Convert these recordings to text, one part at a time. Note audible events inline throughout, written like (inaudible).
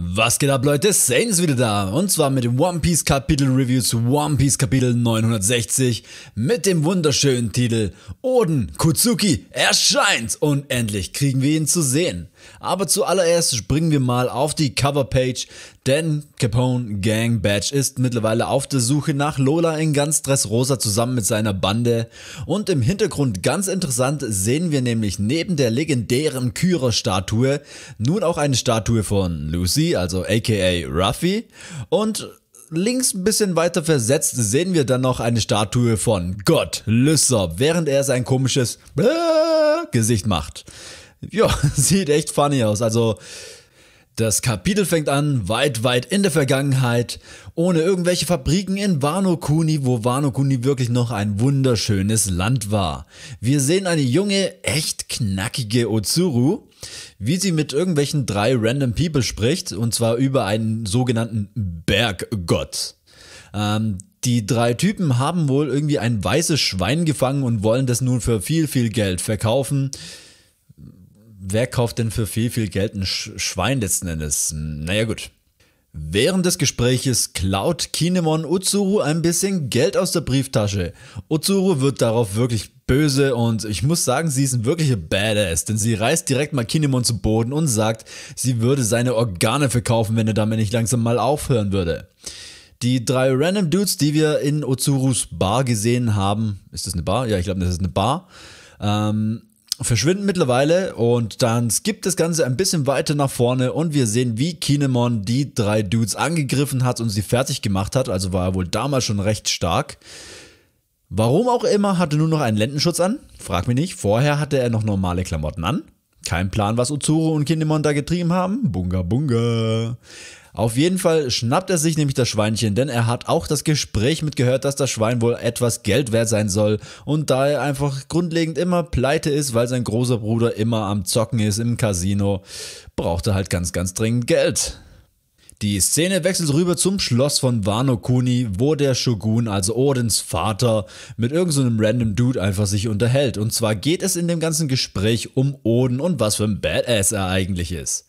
Was geht ab Leute, Sane ist wieder da und zwar mit dem One Piece Kapitel Review zu One Piece Kapitel 960 mit dem wunderschönen Titel Oden Kutsuki erscheint und endlich kriegen wir ihn zu sehen. Aber zuallererst springen wir mal auf die Coverpage denn Capone Gang Badge ist mittlerweile auf der Suche nach Lola in ganz Dressrosa zusammen mit seiner Bande. Und im Hintergrund ganz interessant sehen wir nämlich neben der legendären Kyra-Statue nun auch eine Statue von Lucy, also aka Ruffy. Und links ein bisschen weiter versetzt sehen wir dann noch eine Statue von Gott Lysop, während er sein komisches Bläh Gesicht macht. Ja, (laughs) sieht echt funny aus. Also das Kapitel fängt an, weit, weit in der Vergangenheit, ohne irgendwelche Fabriken in Wano Kuni, wo Wano Kuni wirklich noch ein wunderschönes Land war. Wir sehen eine junge, echt knackige Otsuru, wie sie mit irgendwelchen drei random People spricht, und zwar über einen sogenannten Berggott. Ähm, die drei Typen haben wohl irgendwie ein weißes Schwein gefangen und wollen das nun für viel, viel Geld verkaufen wer kauft denn für viel, viel Geld ein Schwein letzten Endes? Hm, naja gut. Während des Gespräches klaut Kinemon Utsuru ein bisschen Geld aus der Brieftasche. Utsuru wird darauf wirklich böse und ich muss sagen, sie ist ein wirklicher Badass, denn sie reißt direkt mal Kinemon zu Boden und sagt, sie würde seine Organe verkaufen, wenn er damit nicht langsam mal aufhören würde. Die drei random Dudes, die wir in Utsurus Bar gesehen haben, ist das eine Bar? Ja, ich glaube, das ist eine Bar. Ähm, verschwinden mittlerweile und dann skippt das Ganze ein bisschen weiter nach vorne und wir sehen, wie Kinemon die drei Dudes angegriffen hat und sie fertig gemacht hat. Also war er wohl damals schon recht stark. Warum auch immer hatte nur noch einen Lendenschutz an? Frag mich nicht. Vorher hatte er noch normale Klamotten an. Kein Plan, was Uzuru und Kinemon da getrieben haben. Bunga Bunga. Auf jeden Fall schnappt er sich nämlich das Schweinchen, denn er hat auch das Gespräch mitgehört, dass das Schwein wohl etwas Geld wert sein soll und da er einfach grundlegend immer pleite ist, weil sein großer Bruder immer am Zocken ist im Casino, braucht er halt ganz, ganz dringend Geld. Die Szene wechselt rüber zum Schloss von Wano Kuni, wo der Shogun, also Odins Vater, mit irgendeinem so random Dude einfach sich unterhält. Und zwar geht es in dem ganzen Gespräch um Oden und was für ein Badass er eigentlich ist.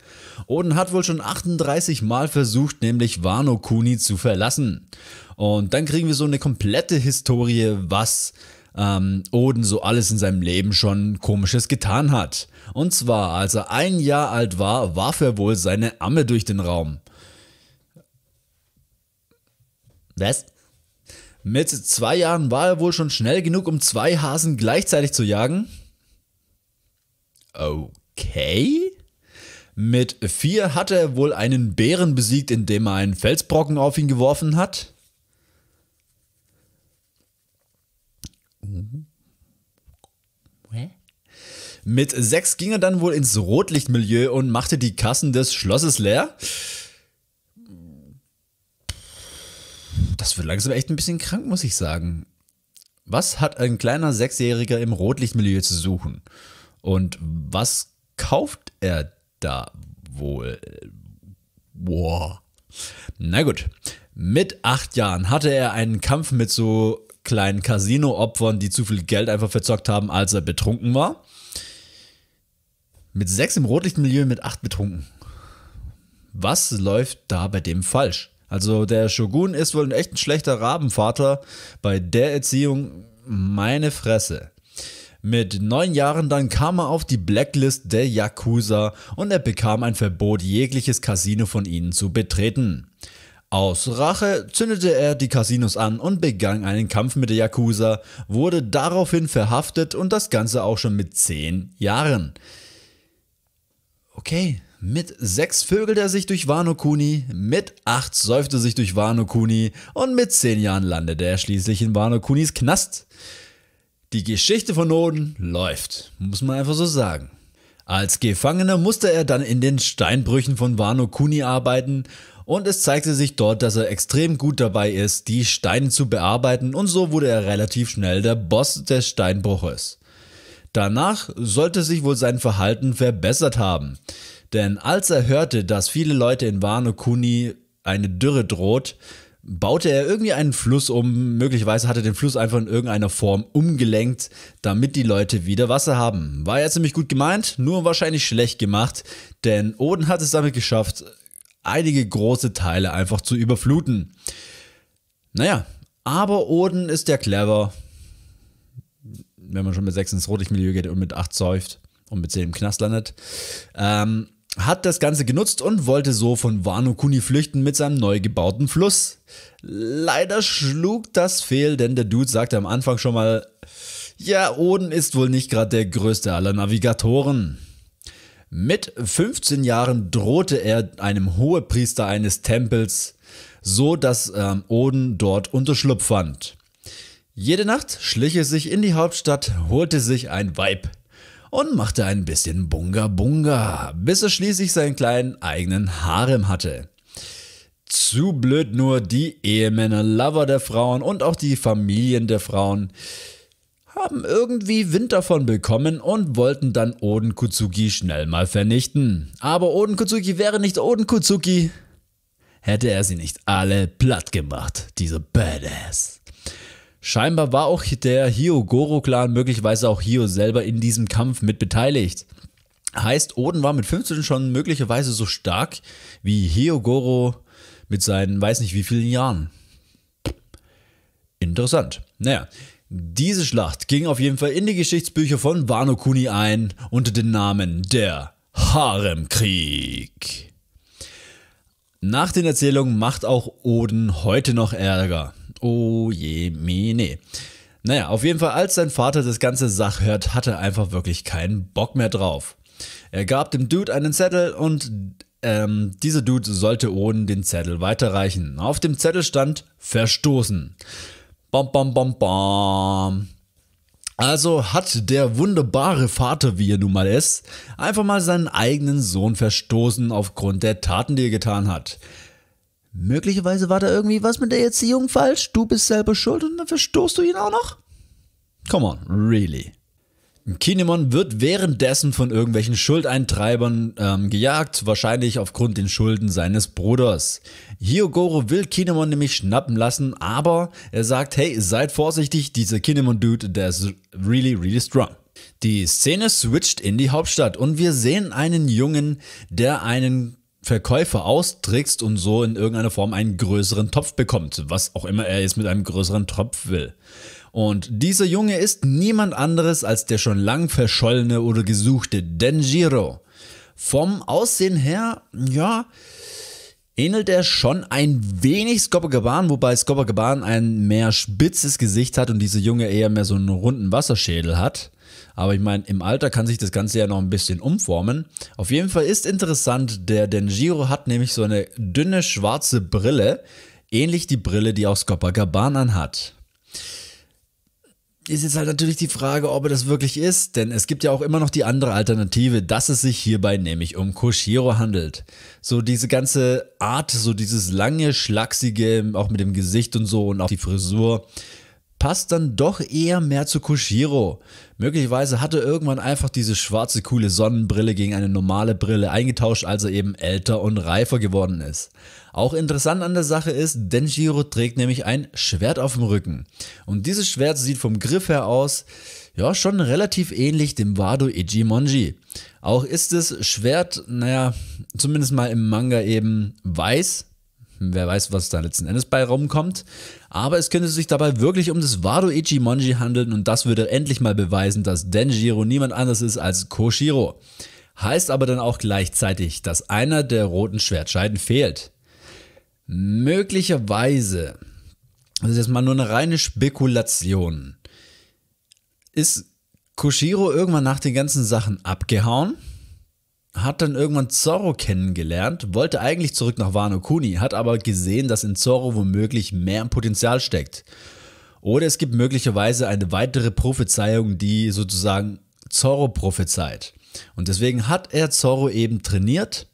Oden hat wohl schon 38 Mal versucht, nämlich Wano Kuni zu verlassen. Und dann kriegen wir so eine komplette Historie, was ähm, Oden so alles in seinem Leben schon komisches getan hat. Und zwar, als er ein Jahr alt war, warf er wohl seine Amme durch den Raum. Was? Mit zwei Jahren war er wohl schon schnell genug, um zwei Hasen gleichzeitig zu jagen. Okay. Mit vier hatte er wohl einen Bären besiegt, indem er einen Felsbrocken auf ihn geworfen hat. Mit sechs ging er dann wohl ins Rotlichtmilieu und machte die Kassen des Schlosses leer. Das wird langsam echt ein bisschen krank, muss ich sagen. Was hat ein kleiner Sechsjähriger im Rotlichtmilieu zu suchen? Und was kauft er da wohl? Boah. Na gut. Mit acht Jahren hatte er einen Kampf mit so kleinen Casino-Opfern, die zu viel Geld einfach verzockt haben, als er betrunken war. Mit sechs im Rotlichtmilieu, mit acht betrunken. Was läuft da bei dem falsch? Also der Shogun ist wohl ein echt ein schlechter Rabenvater. Bei der Erziehung, meine Fresse. Mit neun Jahren dann kam er auf die Blacklist der Yakuza und er bekam ein Verbot, jegliches Casino von ihnen zu betreten. Aus Rache zündete er die Casinos an und begann einen Kampf mit der Yakuza, wurde daraufhin verhaftet und das Ganze auch schon mit zehn Jahren. Okay, mit sechs vögelt er sich durch Wano Kuni, mit acht säuft er sich durch Wano Kuni und mit zehn Jahren landet er schließlich in Wano Kunis Knast. Die Geschichte von Oden läuft, muss man einfach so sagen. Als Gefangener musste er dann in den Steinbrüchen von Wano Kuni arbeiten und es zeigte sich dort, dass er extrem gut dabei ist, die Steine zu bearbeiten und so wurde er relativ schnell der Boss des Steinbruches. Danach sollte sich wohl sein Verhalten verbessert haben. Denn als er hörte, dass viele Leute in Wano Kuni eine Dürre droht, baute er irgendwie einen Fluss um. Möglicherweise hat er den Fluss einfach in irgendeiner Form umgelenkt, damit die Leute wieder Wasser haben. War ja ziemlich gut gemeint, nur wahrscheinlich schlecht gemacht, denn Oden hat es damit geschafft, einige große Teile einfach zu überfluten. Naja, aber Oden ist ja clever. Wenn man schon mit 6 ins Rotlichtmilieu geht und mit 8 säuft und mit 10 im Knast landet. Ähm, hat das Ganze genutzt und wollte so von Wano Kuni flüchten mit seinem neu gebauten Fluss. Leider schlug das fehl, denn der Dude sagte am Anfang schon mal, ja, Oden ist wohl nicht gerade der größte aller Navigatoren. Mit 15 Jahren drohte er einem Hohepriester eines Tempels, so dass ähm, Oden dort Unterschlupf fand. Jede Nacht schlich er sich in die Hauptstadt, holte sich ein Weib und machte ein bisschen Bunga Bunga, bis er schließlich seinen kleinen eigenen Harem hatte. Zu blöd nur die Ehemänner, Lover der Frauen und auch die Familien der Frauen haben irgendwie Wind davon bekommen und wollten dann Oden Kutsuki schnell mal vernichten. Aber Oden Kutsuki wäre nicht Oden Kutsuki, hätte er sie nicht alle platt gemacht, diese Badass. Scheinbar war auch der hyo clan möglicherweise auch Hyo selber, in diesem Kampf mit beteiligt. Heißt, Oden war mit 15 schon möglicherweise so stark wie Hyogoro mit seinen weiß nicht wie vielen Jahren. Interessant. Naja, diese Schlacht ging auf jeden Fall in die Geschichtsbücher von Wano Kuni ein unter dem Namen der Haremkrieg. Nach den Erzählungen macht auch Oden heute noch Ärger. Oh je, mene. Naja, auf jeden Fall, als sein Vater das ganze Sach hört, hat er einfach wirklich keinen Bock mehr drauf. Er gab dem Dude einen Zettel und ähm, dieser Dude sollte ohne den Zettel weiterreichen. Auf dem Zettel stand verstoßen. Bam, bam, bam, bam. Also hat der wunderbare Vater, wie er nun mal ist, einfach mal seinen eigenen Sohn verstoßen aufgrund der Taten, die er getan hat. Möglicherweise war da irgendwie was mit der Erziehung falsch, du bist selber schuld und dann verstoßt du ihn auch noch? Come on, really. Kinemon wird währenddessen von irgendwelchen Schuldeintreibern ähm, gejagt, wahrscheinlich aufgrund den Schulden seines Bruders. Hyogoro will Kinemon nämlich schnappen lassen, aber er sagt, hey, seid vorsichtig, dieser Kinemon-Dude, der ist really, really strong. Die Szene switcht in die Hauptstadt und wir sehen einen Jungen, der einen Verkäufer austrickst und so in irgendeiner Form einen größeren Topf bekommt, was auch immer er jetzt mit einem größeren Topf will. Und dieser Junge ist niemand anderes als der schon lang verschollene oder gesuchte Denjiro. Vom Aussehen her, ja, ähnelt er schon ein wenig Skobbergaban, wobei Skobbergaban ein mehr spitzes Gesicht hat und dieser Junge eher mehr so einen runden Wasserschädel hat. Aber ich meine, im Alter kann sich das Ganze ja noch ein bisschen umformen. Auf jeden Fall ist interessant, der Denjiro hat nämlich so eine dünne schwarze Brille, ähnlich die Brille, die auch Copacabana hat. Ist jetzt halt natürlich die Frage, ob er das wirklich ist, denn es gibt ja auch immer noch die andere Alternative, dass es sich hierbei nämlich um Koshiro handelt. So diese ganze Art, so dieses lange, schlachsige, auch mit dem Gesicht und so und auch die Frisur, passt dann doch eher mehr zu Kushiro. Möglicherweise hat er irgendwann einfach diese schwarze coole Sonnenbrille gegen eine normale Brille eingetauscht, als er eben älter und reifer geworden ist. Auch interessant an der Sache ist, Denjiro trägt nämlich ein Schwert auf dem Rücken. Und dieses Schwert sieht vom Griff her aus, ja, schon relativ ähnlich dem Wado Ijimonji. Auch ist das Schwert, naja, zumindest mal im Manga eben weiß, Wer weiß, was da letzten Endes bei rumkommt. Aber es könnte sich dabei wirklich um das Wado Ichimonji handeln und das würde endlich mal beweisen, dass Denjiro niemand anders ist als Koshiro. Heißt aber dann auch gleichzeitig, dass einer der roten Schwertscheiden fehlt. Möglicherweise, das ist jetzt mal nur eine reine Spekulation, ist Koshiro irgendwann nach den ganzen Sachen abgehauen hat dann irgendwann Zorro kennengelernt, wollte eigentlich zurück nach Wano Kuni, hat aber gesehen, dass in Zorro womöglich mehr Potenzial steckt. Oder es gibt möglicherweise eine weitere Prophezeiung, die sozusagen Zorro prophezeit. Und deswegen hat er Zorro eben trainiert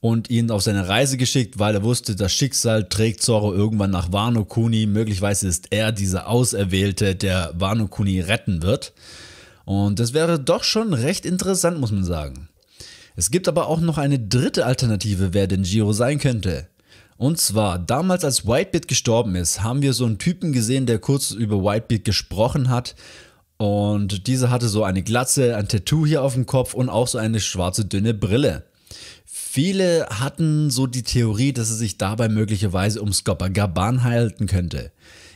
und ihn auf seine Reise geschickt, weil er wusste, das Schicksal trägt Zorro irgendwann nach Wano Kuni. Möglicherweise ist er dieser Auserwählte, der Wano Kuni retten wird. Und das wäre doch schon recht interessant, muss man sagen. Es gibt aber auch noch eine dritte Alternative, wer denn Giro sein könnte. Und zwar, damals als Whitebeard gestorben ist, haben wir so einen Typen gesehen, der kurz über Whitebeard gesprochen hat. Und dieser hatte so eine Glatze, ein Tattoo hier auf dem Kopf und auch so eine schwarze dünne Brille. Viele hatten so die Theorie, dass es sich dabei möglicherweise um Skopagaban halten könnte.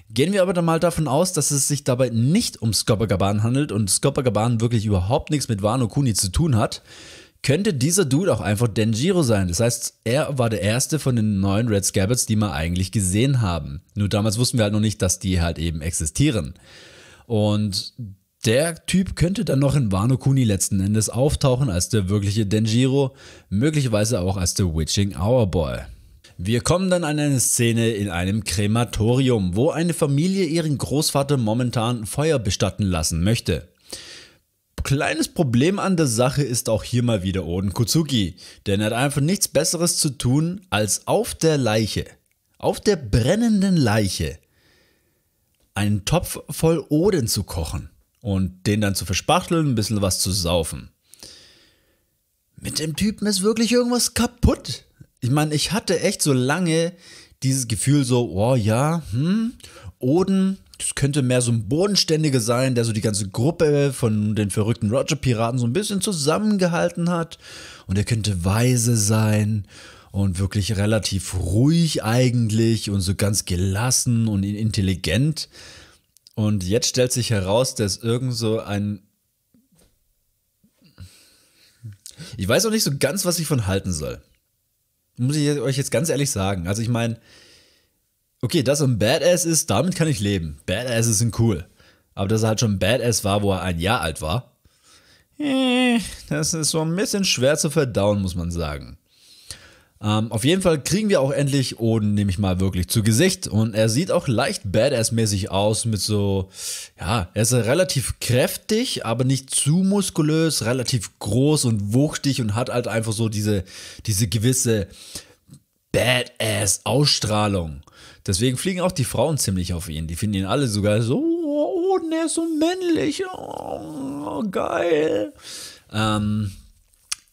Gehen wir aber dann mal davon aus, dass es sich dabei nicht um Skopagaban handelt und Skopagaban wirklich überhaupt nichts mit Wano Kuni zu tun hat, könnte dieser Dude auch einfach Denjiro sein. Das heißt, er war der erste von den neuen Red Scabbards, die wir eigentlich gesehen haben. Nur damals wussten wir halt noch nicht, dass die halt eben existieren. Und der Typ könnte dann noch in Wano Kuni letzten Endes auftauchen als der wirkliche Denjiro, möglicherweise auch als der Witching Hour Boy. Wir kommen dann an eine Szene in einem Krematorium, wo eine Familie ihren Großvater momentan Feuer bestatten lassen möchte. Kleines Problem an der Sache ist auch hier mal wieder Oden Kuzuki, denn er hat einfach nichts besseres zu tun, als auf der Leiche, auf der brennenden Leiche, einen Topf voll Oden zu kochen und den dann zu verspachteln, ein bisschen was zu saufen. Mit dem Typen ist wirklich irgendwas kaputt. Ich meine, ich hatte echt so lange dieses Gefühl so, oh ja, hm, Oden das könnte mehr so ein Bodenständiger sein, der so die ganze Gruppe von den verrückten Roger-Piraten so ein bisschen zusammengehalten hat. Und er könnte weise sein und wirklich relativ ruhig eigentlich und so ganz gelassen und intelligent. Und jetzt stellt sich heraus, dass irgend so ein... Ich weiß auch nicht so ganz, was ich von halten soll. Muss ich euch jetzt ganz ehrlich sagen. Also ich meine, okay, dass er ein Badass ist, damit kann ich leben. Badasses sind cool. Aber dass er halt schon Badass war, wo er ein Jahr alt war, eh, das ist so ein bisschen schwer zu verdauen, muss man sagen. Ähm, auf jeden Fall kriegen wir auch endlich Oden, nehme ich mal wirklich zu Gesicht. Und er sieht auch leicht Badass-mäßig aus mit so, ja, er ist relativ kräftig, aber nicht zu muskulös, relativ groß und wuchtig und hat halt einfach so diese, diese gewisse badass Ausstrahlung. Deswegen fliegen auch die Frauen ziemlich auf ihn. Die finden ihn alle sogar so, oh, oh der ist so männlich, oh, geil. Ähm,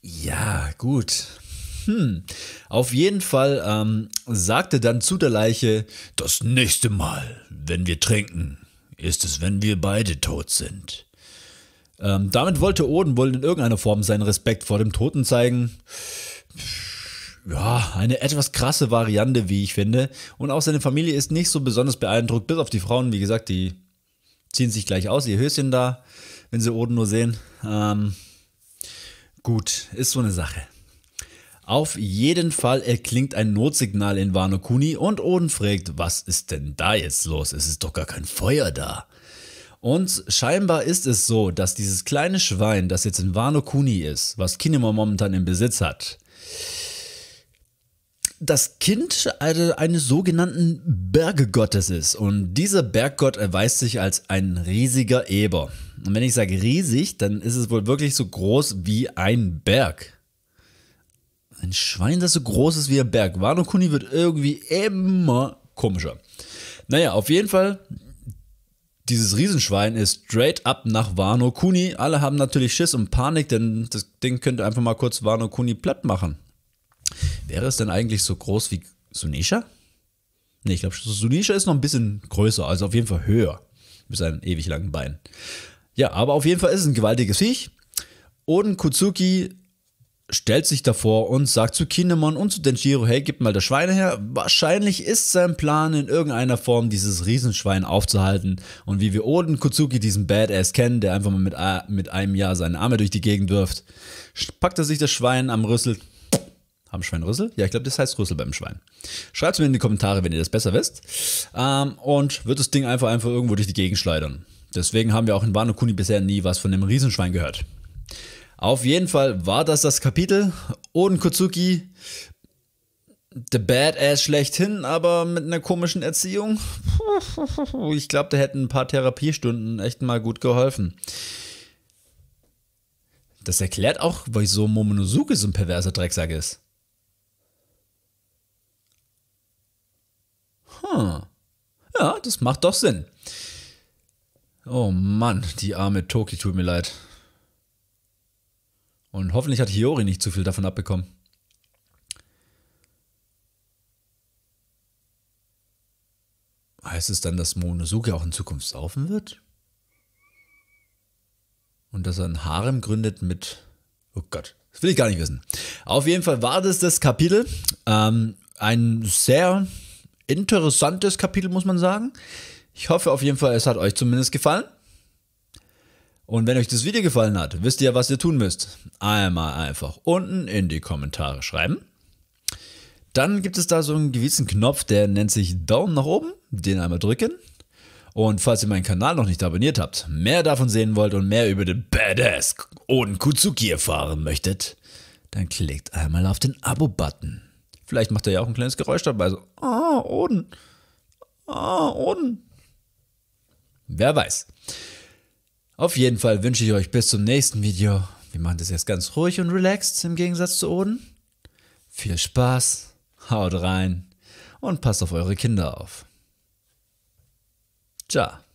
ja, gut. Hm. Auf jeden Fall ähm, sagte dann zu der Leiche, das nächste Mal, wenn wir trinken, ist es, wenn wir beide tot sind. Ähm, damit wollte Oden wohl in irgendeiner Form seinen Respekt vor dem Toten zeigen. Pff ja, eine etwas krasse Variante, wie ich finde. Und auch seine Familie ist nicht so besonders beeindruckt, bis auf die Frauen, wie gesagt, die ziehen sich gleich aus, ihr Höschen da, wenn sie Oden nur sehen. Ähm, gut, ist so eine Sache. Auf jeden Fall erklingt ein Notsignal in Wano Kuni und Oden fragt, was ist denn da jetzt los? Es ist doch gar kein Feuer da. Und scheinbar ist es so, dass dieses kleine Schwein, das jetzt in Wano Kuni ist, was Kinemon momentan im Besitz hat, das Kind eines sogenannten Bergegottes ist. Und dieser Berggott erweist sich als ein riesiger Eber. Und wenn ich sage riesig, dann ist es wohl wirklich so groß wie ein Berg. Ein Schwein, das so groß ist wie ein Berg. Wano Kuni wird irgendwie immer komischer. Naja, auf jeden Fall, dieses Riesenschwein ist straight up nach Wano Kuni. Alle haben natürlich Schiss und Panik, denn das Ding könnte einfach mal kurz Wano Kuni platt machen. Wäre es denn eigentlich so groß wie Sunisha? Ne, ich glaube, Sunisha ist noch ein bisschen größer, also auf jeden Fall höher. Mit seinen ewig langen Beinen. Ja, aber auf jeden Fall ist es ein gewaltiges Viech. Oden Kuzuki stellt sich davor und sagt zu Kinemon und zu Denjiro, hey, gib mal das Schwein her. Wahrscheinlich ist sein Plan in irgendeiner Form, dieses Riesenschwein aufzuhalten. Und wie wir Oden Kuzuki, diesen Badass kennen, der einfach mal mit, mit einem Jahr seine Arme durch die Gegend wirft, packt er sich das Schwein am Rüssel haben Schwein Rüssel? Ja, ich glaube, das heißt Rüssel beim Schwein. Schreibt es mir in die Kommentare, wenn ihr das besser wisst. Ähm, und wird das Ding einfach, einfach irgendwo durch die Gegend schleudern. Deswegen haben wir auch in Wano Kuni bisher nie was von dem Riesenschwein gehört. Auf jeden Fall war das das Kapitel. Oden Kozuki, the Badass schlechthin, aber mit einer komischen Erziehung. Ich glaube, da hätten ein paar Therapiestunden echt mal gut geholfen. Das erklärt auch, wieso Momonosuke so ein perverser Drecksack ist. Hm. Ja, das macht doch Sinn. Oh Mann, die arme Toki tut mir leid. Und hoffentlich hat Hiyori nicht zu viel davon abbekommen. Heißt es dann, dass Monosuke auch in Zukunft saufen wird? Und dass er ein Harem gründet mit... Oh Gott, das will ich gar nicht wissen. Auf jeden Fall war das das Kapitel. Ähm, ein sehr interessantes Kapitel, muss man sagen. Ich hoffe auf jeden Fall, es hat euch zumindest gefallen. Und wenn euch das Video gefallen hat, wisst ihr, was ihr tun müsst. Einmal einfach unten in die Kommentare schreiben. Dann gibt es da so einen gewissen Knopf, der nennt sich Daumen nach oben. Den einmal drücken. Und falls ihr meinen Kanal noch nicht abonniert habt, mehr davon sehen wollt und mehr über den Badass Oden Kuzuki erfahren möchtet, dann klickt einmal auf den Abo-Button. Vielleicht macht er ja auch ein kleines Geräusch dabei, so, ah, Oden, ah, Oden. Wer weiß. Auf jeden Fall wünsche ich euch bis zum nächsten Video. Wir machen das jetzt ganz ruhig und relaxed im Gegensatz zu Oden. Viel Spaß, haut rein und passt auf eure Kinder auf. Ciao.